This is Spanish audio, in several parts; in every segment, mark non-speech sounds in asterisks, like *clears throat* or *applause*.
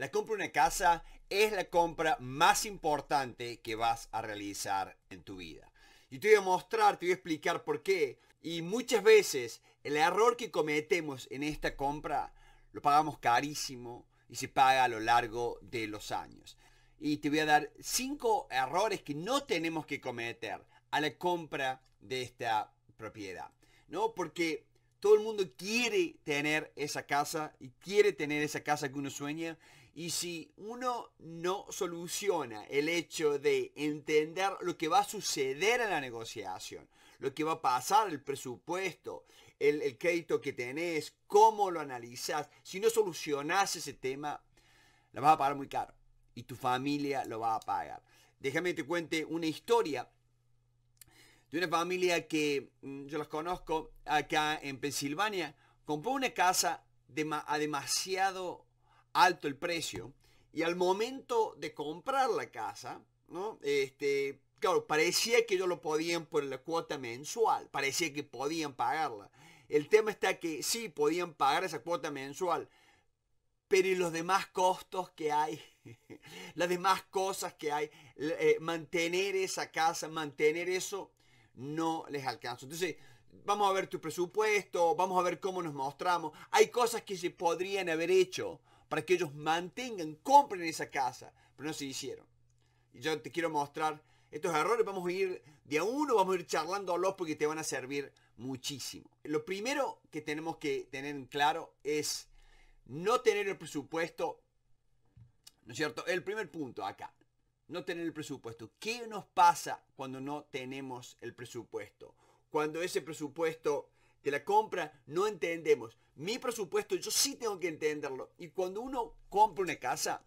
La compra de una casa es la compra más importante que vas a realizar en tu vida. Y te voy a mostrar, te voy a explicar por qué. Y muchas veces el error que cometemos en esta compra lo pagamos carísimo y se paga a lo largo de los años. Y te voy a dar cinco errores que no tenemos que cometer a la compra de esta propiedad. ¿No? Porque todo el mundo quiere tener esa casa y quiere tener esa casa que uno sueña y si uno no soluciona el hecho de entender lo que va a suceder en la negociación, lo que va a pasar, el presupuesto, el, crédito que tenés, cómo lo analizás, si no solucionás ese tema, la vas a pagar muy caro y tu familia lo va a pagar. Déjame que te cuente una historia de una familia que mm, yo las conozco acá en Pensilvania, compró una casa a demasiado alto el precio y al momento de comprar la casa, ¿no? Este, claro, parecía que ellos lo podían por la cuota mensual, parecía que podían pagarla. El tema está que sí, podían pagar esa cuota mensual, pero los demás costos que hay? *laughs* Las demás cosas que hay, eh, mantener esa casa, mantener eso, no les alcanza. Entonces, vamos a ver tu presupuesto, vamos a ver cómo nos mostramos. Hay cosas que se podrían haber hecho para que ellos mantengan, compren esa casa, pero no se hicieron. yo te quiero mostrar estos errores, vamos a ir de a uno, vamos a ir charlando a los porque te van a servir muchísimo. Lo primero que tenemos que tener en claro es no tener el presupuesto, ¿no es cierto? El primer punto acá, no tener el presupuesto. ¿Qué nos pasa cuando no tenemos el presupuesto? Cuando ese presupuesto de la compra no entendemos. Mi presupuesto yo sí tengo que entenderlo. Y cuando uno compra una casa,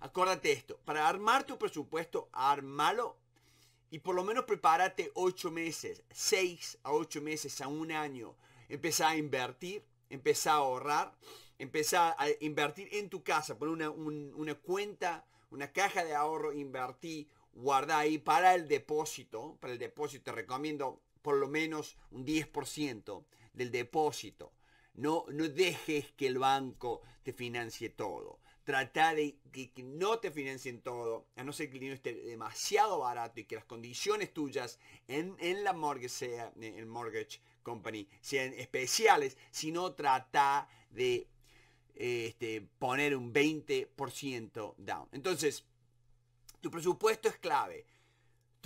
acuérdate esto, para armar tu presupuesto, armalo y por lo menos prepárate ocho meses, seis a ocho meses a un año. empezar a invertir, empezar a ahorrar, empezar a invertir en tu casa, poner una, cuenta, una caja de ahorro, invertir guardar ahí para el depósito, para el depósito te recomiendo por lo menos un 10% del depósito. No, no dejes que el banco te financie todo. Trata de, que no te financien todo, a no ser que el dinero esté demasiado barato y que las condiciones tuyas en, la mortgage, sea, en el mortgage company sean especiales, sino trata de este, poner un 20% down. Entonces, tu presupuesto es clave.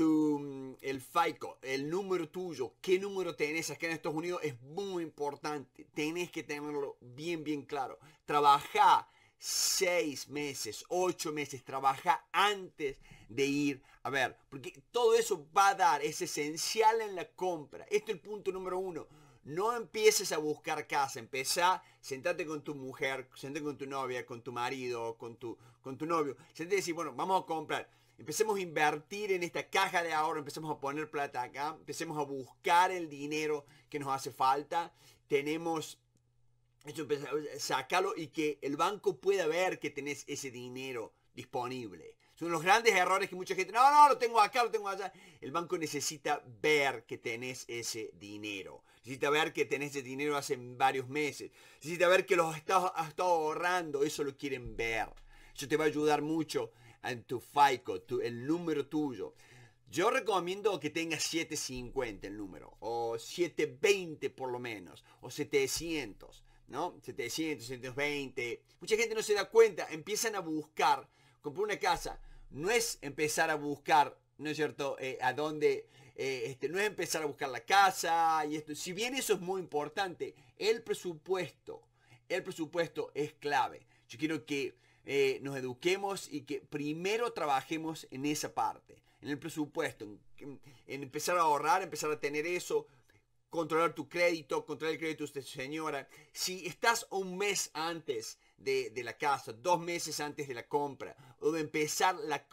Mm, el FICO, el número tuyo, qué número tenés aquí en Estados Unidos es muy importante. Tenés que tenerlo bien, bien claro. Trabaja seis meses, ocho meses, trabaja antes de ir a ver, porque todo eso va a dar, es esencial en la compra. Este es el punto número uno. No empieces a buscar casa, empieza, sentarte con tu mujer, sentate con tu novia, con tu marido, con tu, con tu novio. Sentate y decir, bueno, vamos a comprar. Empecemos a invertir en esta caja de ahorro, empecemos a poner plata acá, empecemos a buscar el dinero que nos hace falta. Tenemos, eso, sacarlo y que el banco pueda ver que tenés ese dinero disponible. Son los grandes errores que mucha gente, no, no, lo tengo acá, lo tengo allá. El banco necesita ver que tenés ese dinero. Necesita ver que tenés ese dinero hace varios meses. Necesita ver que los has estado ahorrando. Eso lo quieren ver. Eso te va a ayudar mucho en tu FICO, el número tuyo. Yo recomiendo que tengas 750 el número, o 720 por lo menos, o 700, ¿no? 700, 720. Mucha gente no se da cuenta, empiezan a buscar, comprar una casa, no es empezar a buscar, ¿no es cierto?, eh, a dónde, eh, este, no es empezar a buscar la casa y esto. Si bien eso es muy importante, el presupuesto, el presupuesto es clave. Yo quiero que eh, nos eduquemos y que primero trabajemos en esa parte, en el presupuesto, en, empezar a ahorrar, empezar a tener eso, controlar tu crédito, controlar el crédito de tu señora. Si estás un mes antes de, la casa, dos meses antes de la compra o de empezar la,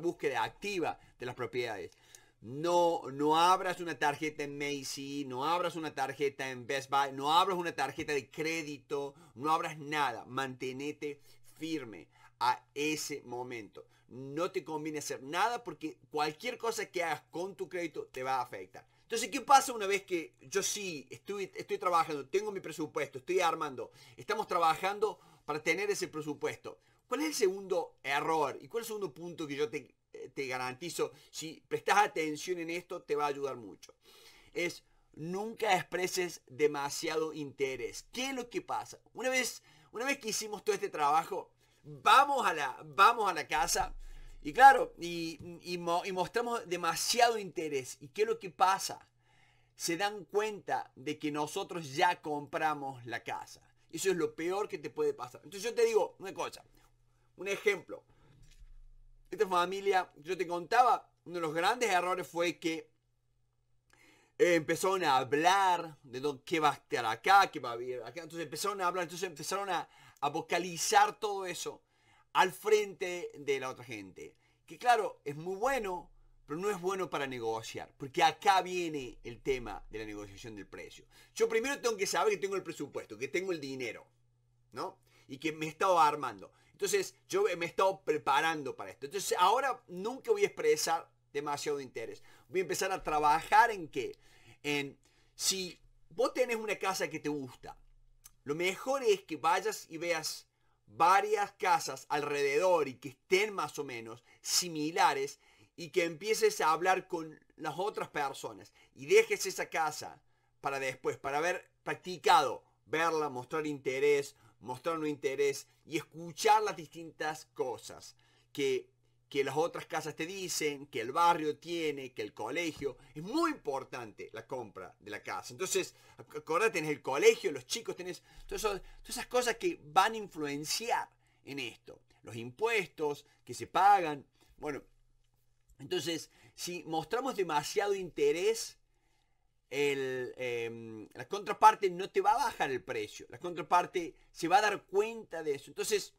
búsqueda activa de las propiedades, no, no abras una tarjeta en Macy, no abras una tarjeta en Best Buy, no abras una tarjeta de crédito, no abras nada. Mantenete firme a ese momento. No te conviene hacer nada porque cualquier cosa que hagas con tu crédito te va a afectar. Entonces, ¿qué pasa una vez que yo sí estoy, estoy trabajando, tengo mi presupuesto, estoy armando, estamos trabajando para tener ese presupuesto? ¿Cuál es el segundo error y cuál es el segundo punto que yo te, eh, te garantizo? Si prestas atención en esto, te va a ayudar mucho. Es nunca expreses demasiado interés. ¿Qué es lo que pasa? Una vez una vez que hicimos todo este trabajo, vamos a la, vamos a la casa y claro, y, y mostramos demasiado interés. ¿Y qué es lo que pasa? Se dan cuenta de que nosotros ya compramos la casa. Eso es lo peor que te puede pasar. Entonces yo te digo una cosa, un ejemplo. Esta familia, yo te contaba, uno de los grandes errores fue que eh, empezaron a hablar de qué va a estar acá, qué va a haber acá. Entonces empezaron a hablar, entonces empezaron a, a vocalizar todo eso al frente de la otra gente. Que claro, es muy bueno, pero no es bueno para negociar, porque acá viene el tema de la negociación del precio. Yo primero tengo que saber que tengo el presupuesto, que tengo el dinero, ¿no? Y que me he estado armando. Entonces, yo me he estado preparando para esto. Entonces, ahora nunca voy a expresar demasiado interés. Voy a empezar a trabajar en qué. En si vos tenés una casa que te gusta, lo mejor es que vayas y veas varias casas alrededor y que estén más o menos similares y que empieces a hablar con las otras personas y dejes esa casa para después, para haber practicado, verla, mostrar interés, mostrar un interés y escuchar las distintas cosas que que las otras casas te dicen, que el barrio tiene, que el colegio. Es muy importante la compra de la casa. Entonces, acordate, tenés el colegio, los chicos, tenés todas esas, cosas que van a influenciar en esto. Los impuestos que se pagan. Bueno, entonces, si mostramos demasiado interés, el, em, la contraparte no te va a bajar el precio. La contraparte se va a dar cuenta de eso. Entonces,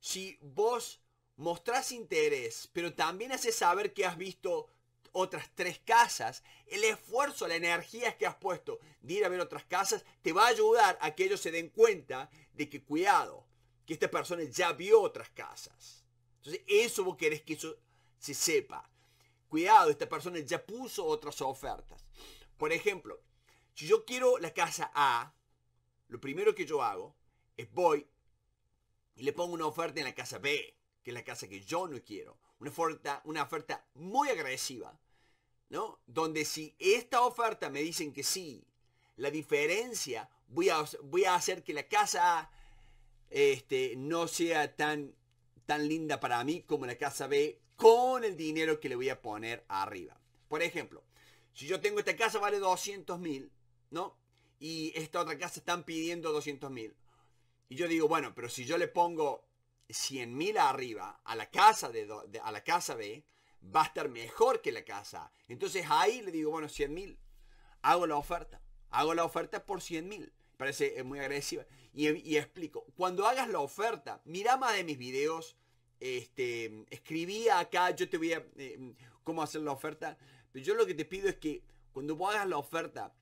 si vos mostrás interés, pero también haces saber que has visto otras tres casas, el esfuerzo, la energía que has puesto de ir a ver otras casas, te va a ayudar a que ellos se den cuenta de que cuidado, que esta persona ya vio otras casas. Entonces, eso vos querés que eso se sepa. Cuidado, esta persona ya puso otras ofertas. Por ejemplo, si yo quiero la casa A, lo primero que yo hago es voy y le pongo una oferta en la casa B que es la casa que yo no quiero. Una oferta, una oferta muy agresiva, ¿no? Donde si esta oferta me dicen que sí, la diferencia, voy a, voy a hacer que la casa este, no sea tan, tan linda para mí como la casa B con el dinero que le voy a poner arriba. Por ejemplo, si yo tengo esta casa vale 200 mil, ¿no? Y esta otra casa están pidiendo 200 mil. Y yo digo, bueno, pero si yo le pongo 100 mil arriba a la casa de, a la casa B va a estar mejor que la casa Entonces ahí le digo, bueno, 100 mil. Hago la oferta. Hago la oferta por 100 mil. Parece eh, muy agresiva. Y, explico. Cuando hagas la oferta, mira más de mis videos. Este, escribí acá, yo te voy a... Eh, cómo hacer la oferta. Pero yo lo que te pido es que cuando vos hagas la oferta,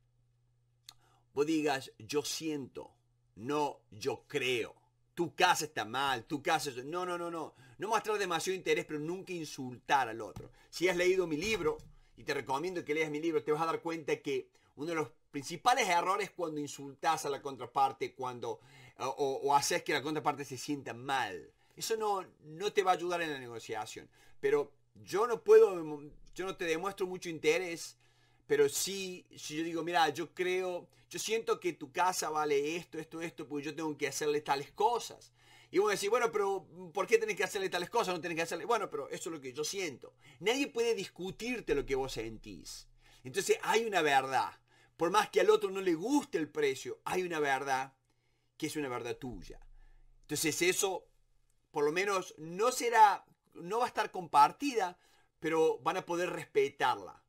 vos digas, yo siento, no yo creo tu casa está mal, tu casa... No, no, no, no. No mostrar demasiado interés, pero nunca insultar al otro. Si has leído mi libro, y te recomiendo que leas mi libro, te vas a dar cuenta que uno de los principales errores cuando insultas a la contraparte, cuando o, haces que la contraparte se sienta mal. Eso no, no te va a ayudar en la negociación. Pero yo no puedo, yo no te demuestro mucho interés pero sí, si yo digo, mira, yo creo, yo siento que tu casa vale esto, esto, esto, porque yo tengo que hacerle tales cosas. Y vos decís, bueno, pero ¿por qué tenés que hacerle tales cosas? No tenés que hacerle. Bueno, pero eso es lo que yo siento. Nadie puede discutirte lo que vos sentís. Entonces hay una verdad. Por más que al otro no le guste el precio, hay una verdad que es una verdad tuya. Entonces eso, por lo menos, no será, no va a estar compartida, pero van a poder respetarla.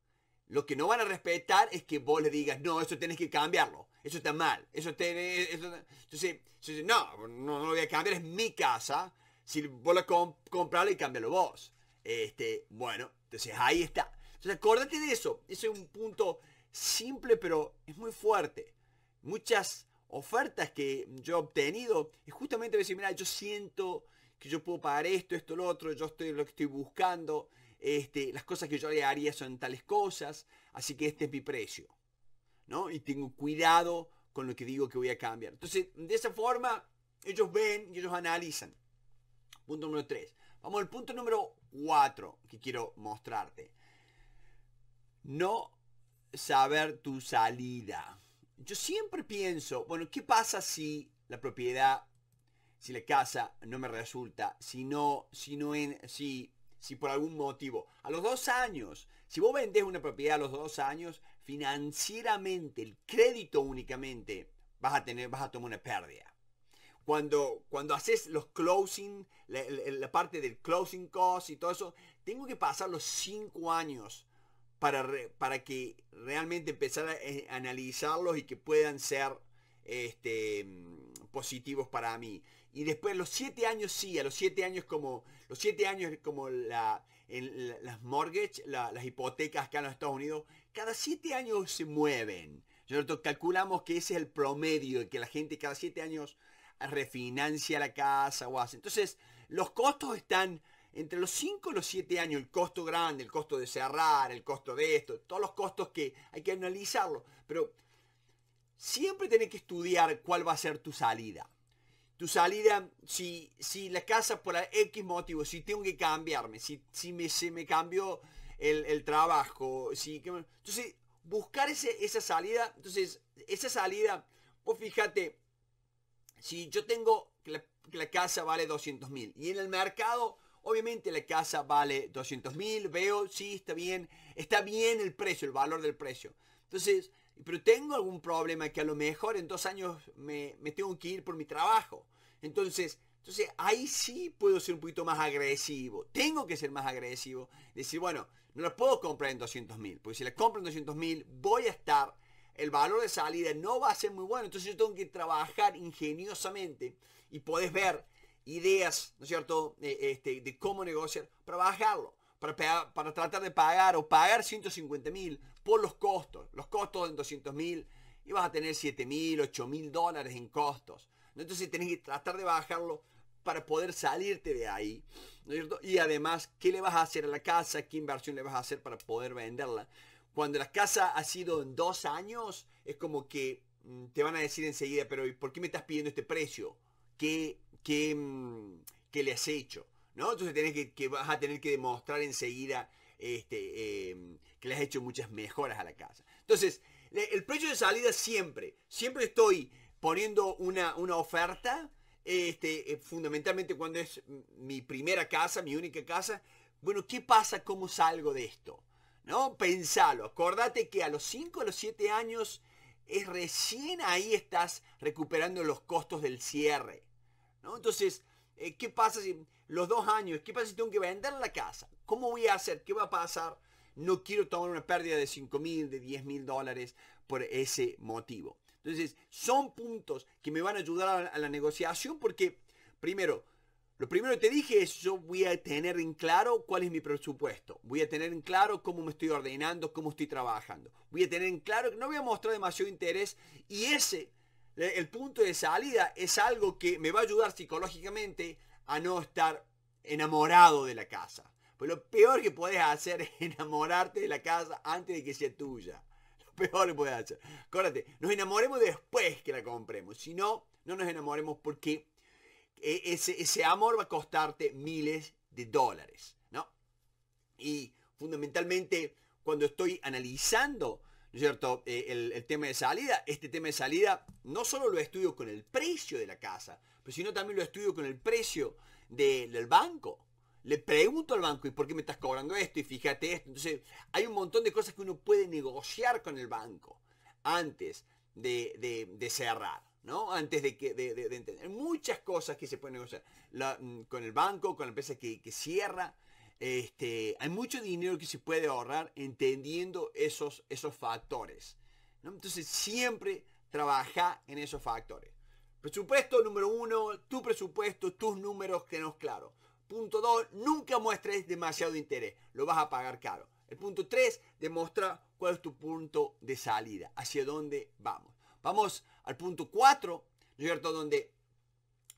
Lo que no van a respetar es que vos le digas, no, eso tenés que cambiarlo. Eso está mal. Eso, tenés, Entonces, no, no, lo voy a cambiar, es mi casa. Si vos la comp y cámbialo vos. Este, bueno, entonces ahí está. Entonces acordate de eso. Ese es un punto simple, pero es muy fuerte. Muchas ofertas que yo he obtenido es justamente decir, mira, yo siento que yo puedo pagar esto, esto, lo otro, yo estoy lo que estoy buscando. Este, las cosas que yo le haría son tales cosas, así que este es mi precio, ¿no? Y tengo cuidado con lo que digo que voy a cambiar. Entonces, de esa forma, ellos ven y ellos analizan. Punto número 3. Vamos al punto número 4 que quiero mostrarte. No saber tu salida. Yo siempre pienso, bueno, ¿qué pasa si la propiedad, si la casa no me resulta, si no, si no en, si si por algún motivo, a los dos años, si vos vendés una propiedad a los dos años, financieramente, el crédito únicamente, vas a tener, vas a tomar una pérdida. Cuando, cuando haces los closing, la, parte del closing cost y todo eso, tengo que pasar los cinco años para, para que realmente empezar a, eh, analizarlos y que puedan ser este, positivos para mí. Y después los siete años sí, a los siete años como, los siete años como las mortgages las hipotecas acá en los Estados Unidos, cada siete años se mueven. Nosotros calculamos que ese es el promedio, de que la gente cada siete años refinancia la casa o hace. Entonces, los costos están entre los cinco y los siete años, el costo grande, el costo de cerrar, el costo de esto, todos los costos que hay que analizarlo. Pero siempre tenés que estudiar cuál va a ser tu salida tu salida, si, si la casa por X motivo, si tengo que cambiarme, si, me, se me cambió el, trabajo, si, entonces buscar ese, esa salida, entonces esa salida, o fíjate, si yo tengo la, la casa vale 200 mil y en el mercado Obviamente la casa vale 200 mil, veo, sí, está bien, está bien el precio, el valor del precio. Entonces, pero tengo algún problema que a lo mejor en dos años me, tengo que ir por mi trabajo. Entonces, entonces ahí sí puedo ser un poquito más agresivo. Tengo que ser más agresivo. Decir, bueno, no la puedo comprar en 200 mil. Porque si la compro en 200 mil, voy a estar, el valor de salida no va a ser muy bueno. Entonces yo tengo que trabajar ingeniosamente y podés ver ideas, ¿no es cierto?, eh, este, de cómo negociar para bajarlo para, tratar de pagar o pagar 150 mil por los costos. Los costos en 200 mil y vas a tener 7 mil, 8 mil dólares en costos. Entonces tenés que tratar de bajarlo para poder salirte de ahí. Y además, ¿qué le vas a hacer a la casa? ¿Qué inversión le vas a hacer para poder venderla? Cuando la casa ha sido en dos años, es como que mm, te van a decir enseguida, pero ¿por qué me estás pidiendo este precio? ¿Qué, qué, mm, qué le has hecho? Entonces que, vas a tener que demostrar enseguida este, em, que le has hecho muchas mejoras a la casa. Entonces, el precio de salida siempre, siempre estoy poniendo una, oferta, este, eh, fundamentalmente cuando es mi primera casa, mi única casa, bueno, ¿qué pasa? ¿Cómo salgo de esto? ¿No? Pensalo, acordate que a los 5, a los 7 años es recién ahí estás recuperando los costos del cierre. Entonces, eh, ¿qué pasa si los dos años, ¿qué pasa si tengo que vender la casa? ¿Cómo voy a hacer? ¿Qué va a pasar? No quiero tomar una pérdida de 5 mil, de 10 mil dólares por ese motivo. Entonces, son puntos que me van a ayudar a la negociación porque, primero, lo primero que te dije es, yo voy a tener en claro cuál es mi presupuesto. Voy a tener en claro cómo me estoy ordenando, cómo estoy trabajando. Voy a tener en claro que no voy a mostrar demasiado interés y ese, el punto de salida, es algo que me va a ayudar psicológicamente a no estar enamorado de la casa. Pues lo peor que puedes hacer es *laughs* enamorarte de la casa antes de que sea tuya. Lo peor que puedes hacer. Acuérdate, nos enamoremos después que la compremos. Si no, no nos enamoremos porque e, ese, amor va a costarte miles de dólares. ¿no? Y fundamentalmente, cuando estoy analizando cierto? Eh, el, el, tema de salida. Este tema de salida no solo lo estudio con el precio de la casa, pero si no también lo estudio con el precio del banco. Le pregunto al banco, ¿y por qué me estás cobrando esto? Y fíjate esto. Entonces, hay un montón de cosas que uno puede negociar con el banco antes de, cerrar, ¿no? Antes de, que, de, entender. Muchas cosas que se pueden negociar mm, con el banco, con la empresa que, cierra. Este, hay mucho dinero que se puede ahorrar entendiendo esos, factores. Entonces, siempre trabaja en esos factores. Presupuesto número uno, tu presupuesto, tus números que no claro. Punto dos, nunca muestres demasiado interés, lo vas a pagar caro. El punto tres, demuestra cuál es tu punto de salida, hacia dónde vamos. Vamos al punto cuatro, cierto? Donde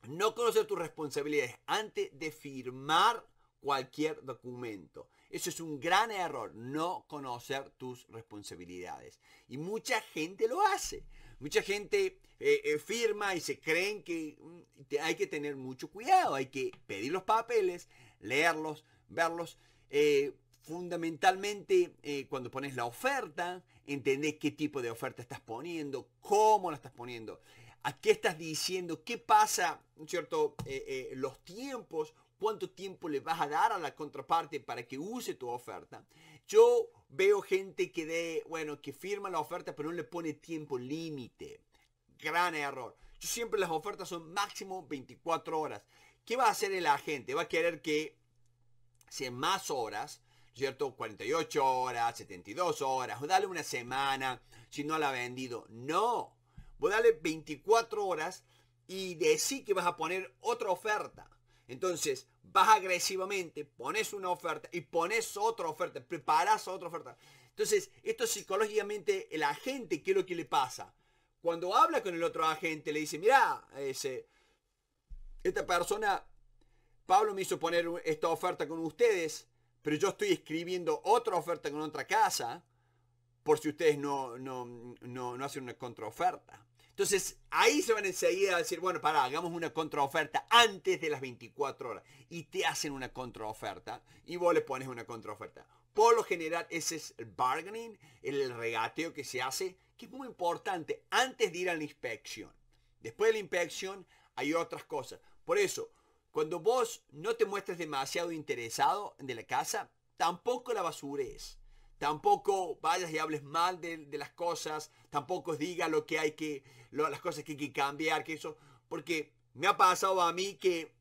no conocer tus responsabilidades antes de firmar cualquier documento. Eso es un gran error, no conocer tus responsabilidades. Y mucha gente lo hace. Mucha gente eh, eh, firma y se creen que mm, hay que tener mucho cuidado, hay que pedir los papeles, leerlos, verlos. Eh, fundamentalmente, cuando pones la oferta, entender qué tipo de oferta estás poniendo, cómo la estás poniendo, a qué estás diciendo, qué pasa, ¿cierto? los tiempos, cuánto tiempo le vas a dar a la contraparte para que use tu oferta. Yo Veo gente que de, bueno, que firma la oferta pero no le pone tiempo límite. Gran error. Yo siempre las ofertas son máximo 24 horas. ¿Qué va a hacer el agente? Va a querer que sean más horas, ¿cierto? 48 horas, 72 horas, o dale una semana si no la ha vendido. No, voy a darle 24 horas y decir que vas a poner otra oferta. Entonces, vas agresivamente, pones una oferta y pones otra oferta, preparas otra oferta. Entonces, esto psicológicamente, el agente, ¿qué es lo que le pasa? Cuando habla con el otro agente, le dice, mira, esta persona, Pablo me hizo poner esta oferta con ustedes, pero yo estoy escribiendo otra oferta con otra casa, por si ustedes no hacen una contraoferta. Entonces, ahí se van enseguida a decir, bueno, pará, hagamos una contraoferta antes de las 24 horas. Y te hacen una contraoferta y vos le pones una contraoferta. Por lo general, ese es el bargaining, el regateo que se hace, que es muy importante antes de ir a la inspección. Después de la inspección hay otras cosas. Por eso, cuando vos no te muestres demasiado interesado de la casa, tampoco la basura es. Tampoco vayas y hables mal de, las cosas, tampoco digas lo que hay que, las cosas que hay que cambiar, que eso, porque me ha pasado a mí que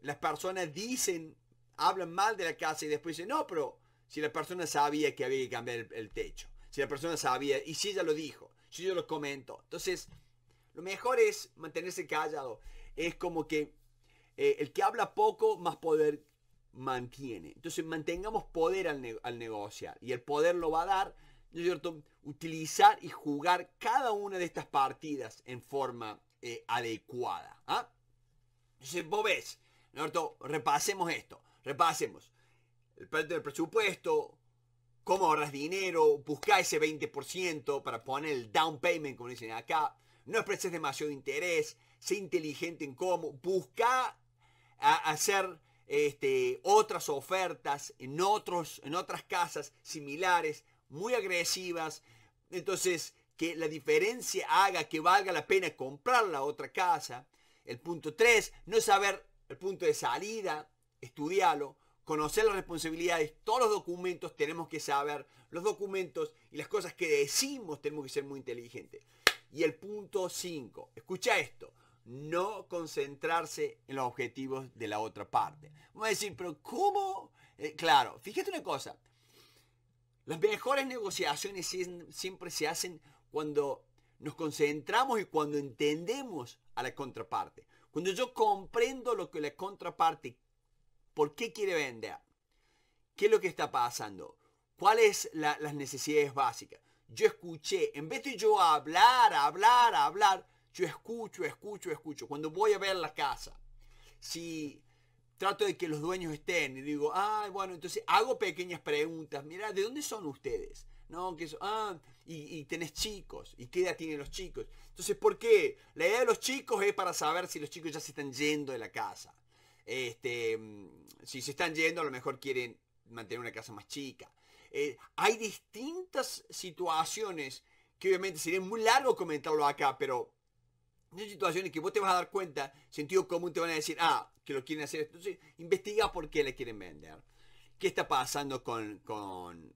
las personas dicen, hablan mal de la casa y después dicen, no, pero si la persona sabía que había que cambiar el, techo, si la persona sabía, y si ella lo dijo, si yo lo comento. Entonces, lo mejor es mantenerse callado. Es como que eh, el que habla poco, más poder mantiene. Entonces mantengamos poder al, al, negociar y el poder lo va a dar, ¿no es cierto?, utilizar y jugar cada una de estas partidas en forma eh, adecuada. ¿ah? Entonces vos ves, ¿no es cierto? repasemos esto, repasemos el del presupuesto, cómo ahorras dinero, busca ese 20% para poner el down payment, como dicen acá, no expreses demasiado interés, sé inteligente en cómo, busca hacer este, otras ofertas en, otros, en otras casas similares, muy agresivas. Entonces, que la diferencia haga que valga la pena comprar la otra casa. El punto 3, no saber el punto de salida, estudiarlo, conocer las responsabilidades, todos los documentos tenemos que saber, los documentos y las cosas que decimos tenemos que ser muy inteligentes. Y el punto 5, escucha esto, no concentrarse en los objetivos de la otra parte. Vamos a decir, pero ¿cómo? Eh, claro, fíjate una cosa. Las mejores negociaciones siempre se hacen cuando nos concentramos y cuando entendemos a la contraparte. Cuando yo comprendo lo que la contraparte, por qué quiere vender, qué es lo que está pasando, cuáles son las necesidades básicas. Yo escuché, en vez de yo hablar, hablar, hablar, yo escucho, escucho, escucho. Cuando voy a ver la casa, si trato de que los dueños estén y digo, ah, bueno, entonces hago pequeñas preguntas. Mira, ¿de dónde son ustedes? No, que son, ah, y, y, tenés chicos, y qué edad tienen los chicos. Entonces, ¿por qué? La idea de los chicos es para saber si los chicos ya se están yendo de la casa. Este, si se están yendo, a lo mejor quieren mantener una casa más chica. Eh, hay distintas situaciones que obviamente sería muy largo comentarlo acá, pero hay situaciones que vos te vas a dar cuenta, sentido común te van a decir, ah, que lo quieren hacer. Entonces, investiga por qué le quieren vender. ¿Qué está pasando con, con,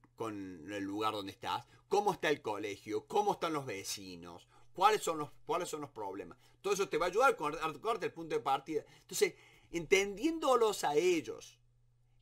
el lugar donde estás? ¿Cómo está el colegio? ¿Cómo están los vecinos? ¿Cuáles son los, cuáles son los problemas? Todo eso te va a ayudar a el punto de partida. Entonces, entendiéndolos a ellos,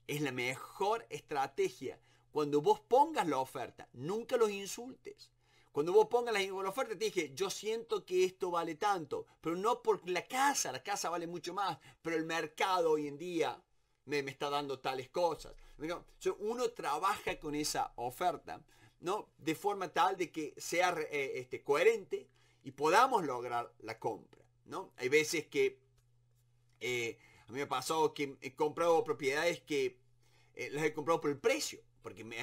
es la mejor estrategia. Cuando vos pongas la oferta, nunca los insultes. Cuando vos pongas la, oferta, te dije, yo siento que esto vale tanto, pero no por la casa, la casa vale mucho más, pero el mercado hoy en día me, está dando tales cosas. Entonces uno trabaja con esa oferta, ¿no? De forma tal de que sea eh, este, coherente y podamos lograr la compra, ¿no? Hay veces que eh, a mí me ha pasado que he comprado propiedades que eh, las he comprado por el precio, porque me,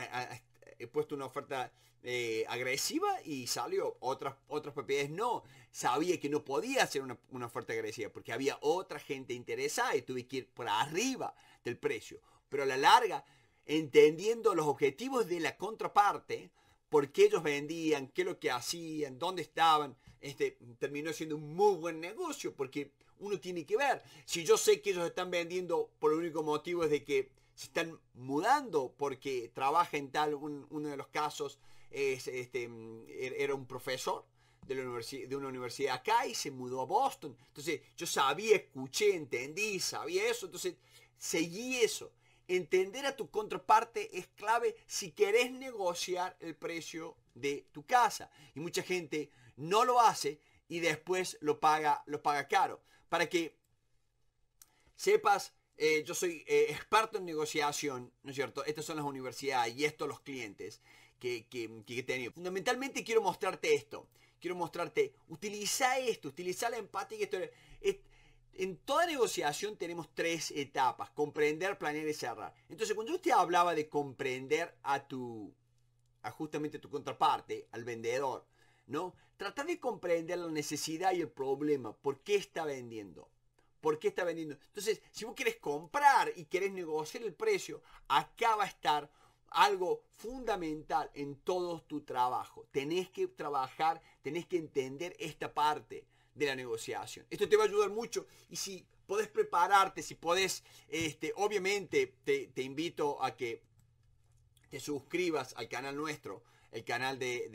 he puesto una oferta eh, agresiva y salió. Otras, otras propiedades no. Sabía que no podía hacer una, fuerte oferta agresiva porque había otra gente interesada y tuve que ir por arriba del precio. Pero a la larga, entendiendo los objetivos de la contraparte, por qué ellos vendían, qué lo que hacían, dónde estaban, este, terminó siendo un muy buen negocio porque uno tiene que ver. Si yo sé que ellos están vendiendo por el único motivo es de que se están mudando porque trabaja en tal uno de los casos este, mm, er, era un profesor de, una universidad acá y se mudó a Boston. Entonces yo sabía, escuché, entendí, sabía eso. Entonces seguí eso. Entender a tu contraparte es clave si querés negociar el precio de tu casa. Y mucha gente no lo hace y después lo paga, lo paga caro. Para que sepas, eh, yo soy eh, experto en negociación, ¿no es cierto? Estas son las universidades y estos los clientes que, he Fundamentalmente quiero mostrarte esto. Quiero mostrarte, utiliza esto, utiliza la empatía en toda negociación tenemos tres etapas, comprender, planear y cerrar. Entonces, cuando usted hablaba de comprender a tu, a justamente tu contraparte, al vendedor, ¿no? Tratar de comprender la necesidad y el problema, por qué está vendiendo, por qué está vendiendo. Entonces, si vos quieres comprar y querés negociar el precio, acá va a estar algo fundamental en todo tu trabajo. Tenés que trabajar, tenés que entender esta parte de la negociación. Esto te va a ayudar mucho y si podés prepararte, si podés, este, obviamente te, invito a que te suscribas al canal nuestro, el canal de,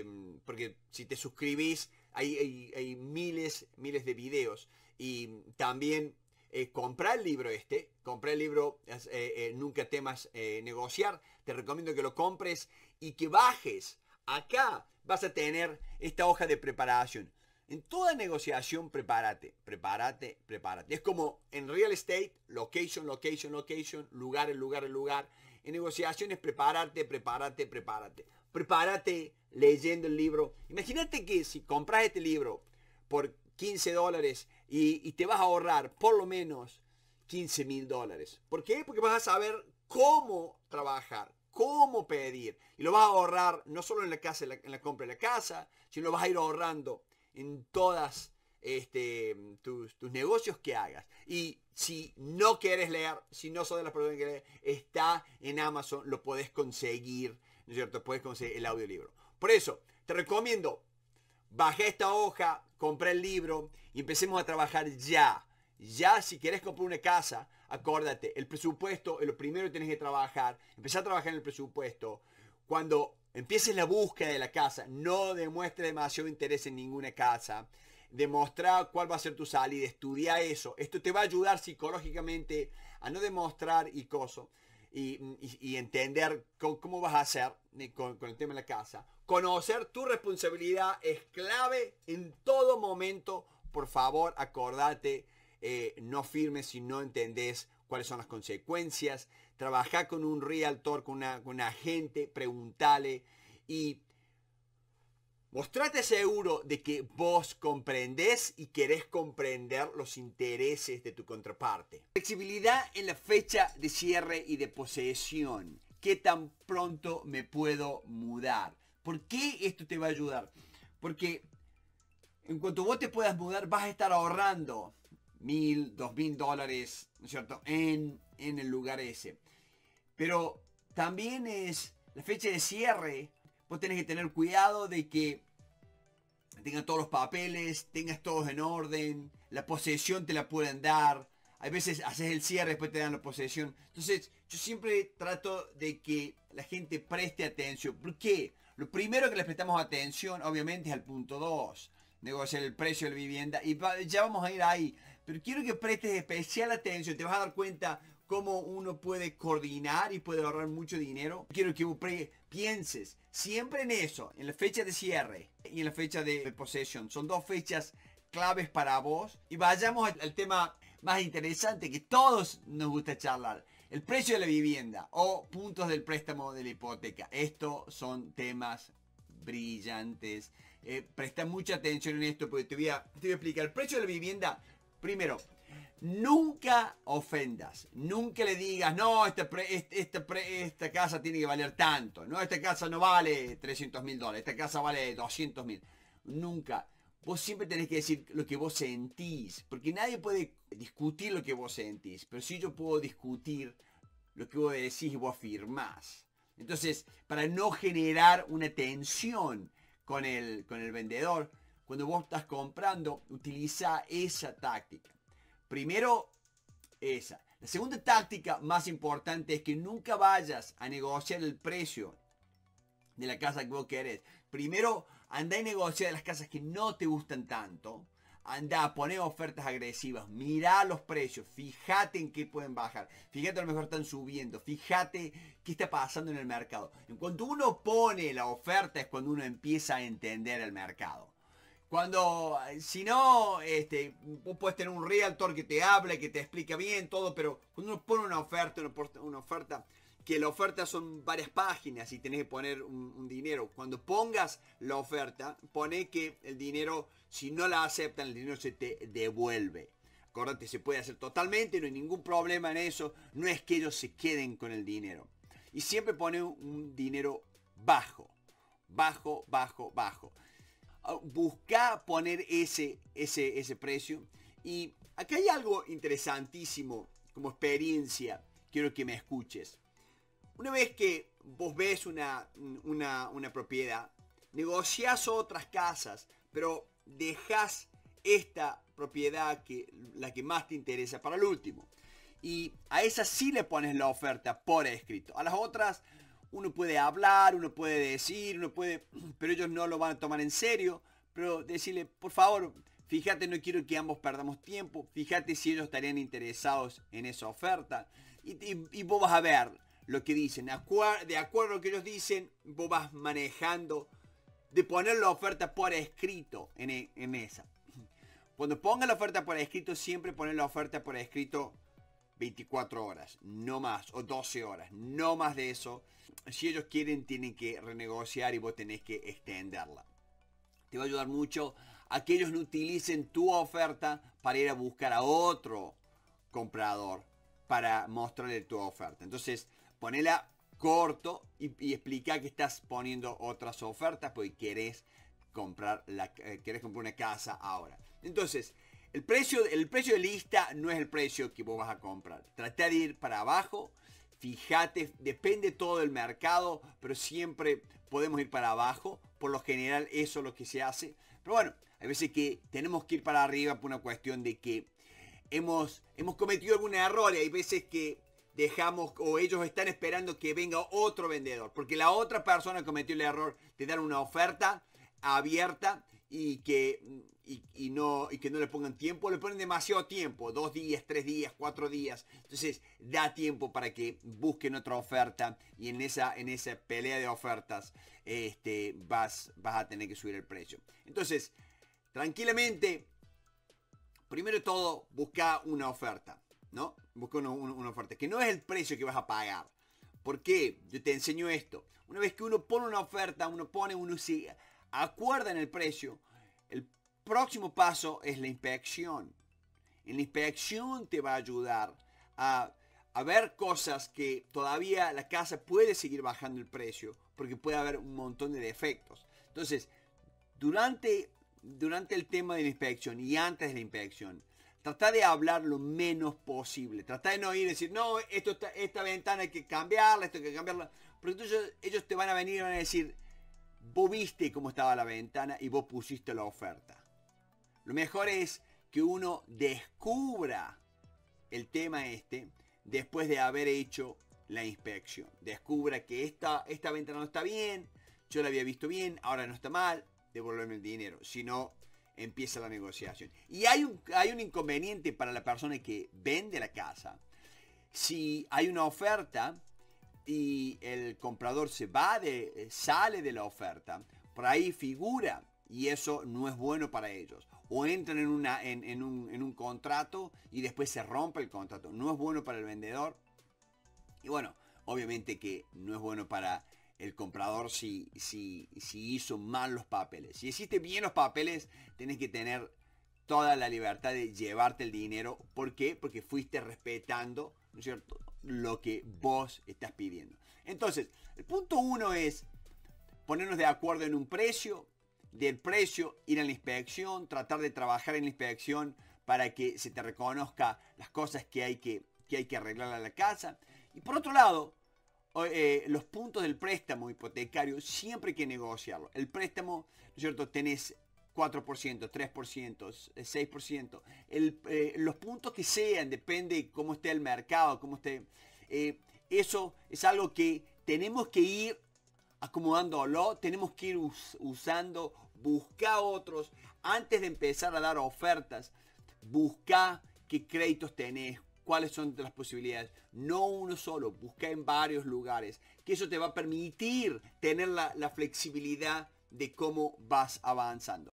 em, porque si te suscribís hay, hay, hay miles, miles de videos y también eh, comprar el libro este, comprar el libro eh, eh, Nunca temas negociar, te recomiendo que lo compres y que bajes. Acá vas a tener esta hoja de preparación. En toda negociación, prepárate, prepárate, prepárate. Es como en real estate, location, location, location, lugar, el lugar, el lugar. En negociaciones, prepárate, prepárate, prepárate. Prepárate leyendo el libro. Imagínate que si compras este libro por 15 dólares y, te vas a ahorrar por lo menos 15 mil dólares. ¿Por qué? Porque vas a saber cómo trabajar, cómo pedir. Y lo vas a ahorrar no solo en la casa, en la, compra de la casa, sino lo vas a ir ahorrando en todas este, tus, negocios que hagas. Y si no quieres leer, si no sos de las personas que leen, está en Amazon, lo puedes conseguir, ¿no es cierto? Puedes conseguir el audiolibro. Por eso, te recomiendo, baja esta hoja, compra el libro y empecemos a trabajar ya. Ya si quieres comprar una casa, acuérdate, el presupuesto es lo primero que tienes que trabajar. Empezar a trabajar en el presupuesto. Cuando empieces la búsqueda de la casa, no demuestres demasiado interés en ninguna casa. Demostrar cuál va a ser tu salida, estudia eso. Esto te va a ayudar psicológicamente a no demostrar y coso. Mm, y, entender cómo, vas a hacer eh, con, el tema de la casa. Conocer tu responsabilidad es clave en todo momento. Por favor, acordate, eh, no firmes si no entendés cuáles son las consecuencias. trabaja con un realtor, con, una, con un agente, preguntale y Mostrate seguro de que vos comprendés y querés comprender los intereses de tu contraparte. Flexibilidad en la fecha de cierre y de posesión. ¿Qué tan pronto me puedo mudar? ¿Por qué esto te va a ayudar? Porque en cuanto vos te puedas mudar, vas a estar ahorrando mil, dos mil dólares, ¿no es cierto? En, en el lugar ese. Pero también es la fecha de cierre vos tenés que tener cuidado de que tengas todos los papeles, tengas todos en orden, la posesión te la pueden dar. Hay veces haces el cierre, después te dan la posesión. Entonces, yo siempre trato de que la gente preste atención. ¿Por qué? Lo primero que les prestamos atención, obviamente, es al punto 2. Negociar el precio de la vivienda. Y ya vamos a ir ahí. Pero quiero que prestes especial atención. Te vas a dar cuenta cómo uno puede coordinar y puede ahorrar mucho dinero. Quiero que pienses siempre en eso, en la fecha de cierre y en la fecha de, posesión. possession. Son dos fechas claves para vos. Y vayamos al tema más interesante que todos nos gusta charlar. El precio de la vivienda o puntos del préstamo de la hipoteca. Estos son temas brillantes. Eh, presta mucha atención en esto porque te voy, a, te voy a explicar. El precio de la vivienda, primero, Nunca ofendas, nunca le digas, no, este, este, este esta casa tiene que valer tanto, no, esta casa no vale 300 mil dólares, esta casa vale 200 mil. Nunca. Vos siempre tenés que decir lo que vos sentís, porque nadie puede discutir lo que vos sentís, pero sí yo puedo discutir lo que vos decís y vos afirmás. Entonces, para no generar una tensión con el, con el vendedor, cuando vos estás comprando, utiliza esa táctica. Primero, esa. La segunda táctica más importante es que nunca vayas a negociar el precio de la casa que vos querés. Primero, anda y negocia de las casas que no te gustan tanto. Anda, poner ofertas agresivas, mira los precios, fíjate en qué pueden bajar, fíjate a lo mejor están subiendo, fíjate qué está pasando en el mercado. En cuanto uno pone la oferta es cuando uno empieza a entender el mercado. Cuando, eh, si no, puedes este, tener un realtor que te habla, que te explica bien todo, pero cuando uno pone una oferta, una oferta, que la oferta son varias páginas y tenés que poner un, dinero. Cuando pongas la oferta, pone que el dinero, si no la aceptan, el dinero se te devuelve. Acordate, se puede hacer totalmente, no hay ningún problema en eso. No es que ellos se queden con el dinero. Y siempre pone un dinero bajo. Bajo, bajo, bajo. Ah, busca poner ese, ese, ese precio. Y acá hay algo interesantísimo como experiencia, quiero que me escuches. Una vez que vos ves una, una, una propiedad, negociás otras casas, pero dejas esta propiedad que la que más te interesa para el último. Y a esa sí le pones la oferta por escrito. A las otras uno puede hablar, uno puede decir, uno puede, *clears throat* pero ellos no lo van a tomar en serio. Pero decirle, por favor, fíjate, no quiero que ambos perdamos tiempo, fíjate si ellos estarían interesados en esa oferta. Y, y, vos vas a ver lo que dicen, de acuerdo a lo que ellos dicen, vos vas manejando de poner la oferta por escrito en, e, en esa. *clears throat* Cuando ponga la oferta por escrito, siempre poner la oferta por escrito 24 horas, no más, o 12 horas, no más de eso. Si ellos quieren, tienen que renegociar y vos tenés que extenderla. Te va a ayudar mucho a que ellos no utilicen tu oferta para ir a buscar a otro comprador para mostrarle tu oferta. Entonces, ponela corto y, explica que estás poniendo otras ofertas porque querés comprar, la, eh, querés comprar una casa ahora. Entonces, el precio, el precio de lista no es el precio que vos vas a comprar. Trata de ir para abajo. Fíjate, depende todo del mercado, pero siempre podemos ir para abajo. Por lo general eso es lo que se hace. Pero bueno, hay veces que tenemos que ir para arriba por una cuestión de que hemos, hemos cometido algún error y hay veces que dejamos o ellos están esperando que venga otro vendedor. Porque la otra persona cometió el error de dar una oferta abierta y que, y, no, y que no le pongan tiempo, le ponen demasiado tiempo, dos días, tres días, cuatro días. Entonces da tiempo para que busquen otra oferta y en esa, en esa pelea de ofertas este, vas, vas a tener que subir el precio. Entonces, tranquilamente, primero de todo, busca una oferta, ¿no? Busca una, oferta, que no es el precio que vas a pagar. porque Yo te enseño esto. Una vez que uno pone una oferta, uno pone, uno sigue en el precio. El próximo paso es la inspección. la inspección te va a ayudar a, ver cosas que todavía la casa puede seguir bajando el precio porque puede haber un montón de defectos. Entonces, durante, durante el tema de la inspección y antes de la inspección, trata de hablar lo menos posible. Trata de no ir a decir, no, esto esta ventana hay que cambiarla, esto hay que cambiarla. Porque ellos te van a venir y van a decir, vos viste cómo estaba la ventana y vos pusiste la oferta. Lo mejor es que uno descubra el tema este después de haber hecho la inspección. Descubra que esta, esta ventana no está bien, yo la había visto bien, ahora no está mal, devolverme el dinero. Si no, empieza la negociación. Y hay un, hay un inconveniente para la persona que vende la casa. Si hay una oferta y el comprador se va de, eh, sale de la oferta, por ahí figura y eso no es bueno para ellos. O entran en, una, en, un, en un contrato y después se rompe el contrato. No es bueno para el vendedor. Y bueno, obviamente que no es bueno para el comprador si, si, si, hizo mal los papeles. Si hiciste bien los papeles, tienes que tener toda la libertad de llevarte el dinero. ¿Por qué? Porque fuiste respetando, ¿no es cierto? lo que vos estás pidiendo. Entonces, el punto uno es ponernos de acuerdo en un precio, del precio ir a la inspección, tratar de trabajar en la inspección para que se te reconozca las cosas que hay que, que, hay que arreglar a la casa. Y por otro lado, eh, los puntos del préstamo hipotecario siempre hay que negociarlo. El préstamo, cierto? Tenés 4%, 3%, 6%. los puntos que sean, depende cómo esté el mercado, cómo esté. Eh, eso es algo que tenemos que ir acomodándolo, tenemos que ir usando, busca otros. Antes de empezar a dar ofertas, busca qué créditos tenés, cuáles son las posibilidades. No uno solo, busca en varios lugares, que eso te va a permitir tener la flexibilidad de cómo vas avanzando.